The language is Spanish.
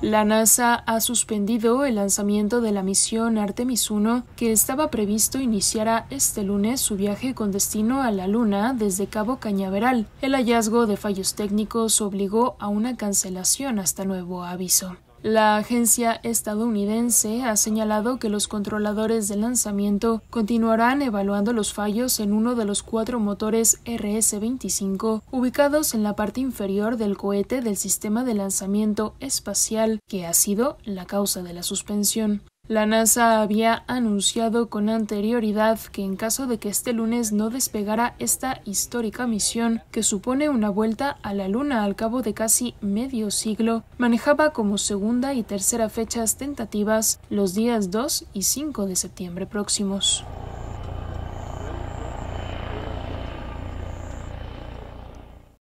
La NASA ha suspendido el lanzamiento de la misión Artemis 1, que estaba previsto iniciara este lunes su viaje con destino a la Luna desde Cabo Cañaveral. El hallazgo de fallos técnicos obligó a una cancelación hasta nuevo aviso. La agencia estadounidense ha señalado que los controladores de lanzamiento continuarán evaluando los fallos en uno de los cuatro motores RS-25 ubicados en la parte inferior del cohete del sistema de lanzamiento espacial que ha sido la causa de la suspensión. La NASA había anunciado con anterioridad que en caso de que este lunes no despegara esta histórica misión, que supone una vuelta a la Luna al cabo de casi medio siglo, manejaba como segunda y tercera fechas tentativas los días 2 y 5 de septiembre próximos.